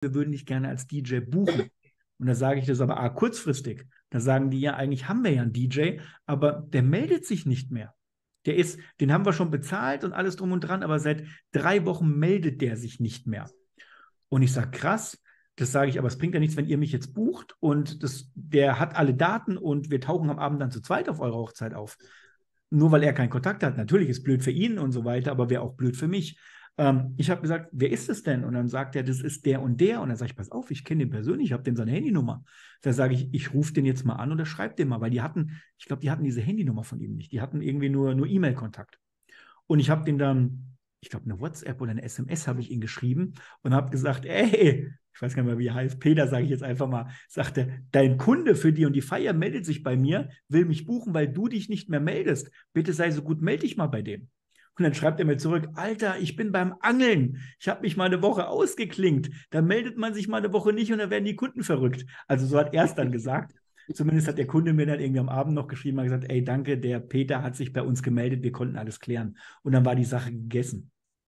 wir würden dich gerne als DJ buchen. Genau. Und da sage ich das aber ah, kurzfristig. Da sagen die ja, eigentlich haben wir ja einen DJ, aber der meldet sich nicht mehr. Der ist, den haben wir schon bezahlt und alles drum und dran, aber seit drei Wochen meldet der sich nicht mehr. Und ich sage, krass, das sage ich, aber es bringt ja nichts, wenn ihr mich jetzt bucht und das, der hat alle Daten und wir tauchen am Abend dann zu zweit auf eure Hochzeit auf. Nur weil er keinen Kontakt hat. Natürlich ist blöd für ihn und so weiter, aber wäre auch blöd für mich. Ähm, ich habe gesagt, wer ist es denn? Und dann sagt er, das ist der und der. Und dann sage ich, pass auf, ich kenne den persönlich, ich habe dem seine Handynummer. Da sage ich, ich rufe den jetzt mal an oder schreibe den mal, weil die hatten, ich glaube, die hatten diese Handynummer von ihm nicht. Die hatten irgendwie nur, nur E-Mail-Kontakt. Und ich habe dem dann, ich glaube, eine WhatsApp oder eine SMS habe ich ihm geschrieben und habe gesagt, ey, ich weiß gar nicht mehr, wie er heißt, Peter sage ich jetzt einfach mal, sagte, dein Kunde für die und die Feier meldet sich bei mir, will mich buchen, weil du dich nicht mehr meldest. Bitte sei so gut, melde dich mal bei dem. Und dann schreibt er mir zurück, Alter, ich bin beim Angeln. Ich habe mich mal eine Woche ausgeklinkt. Da meldet man sich mal eine Woche nicht und dann werden die Kunden verrückt. Also so hat er es dann gesagt. Zumindest hat der Kunde mir dann irgendwie am Abend noch geschrieben und gesagt, ey, danke, der Peter hat sich bei uns gemeldet, wir konnten alles klären. Und dann war die Sache gegessen.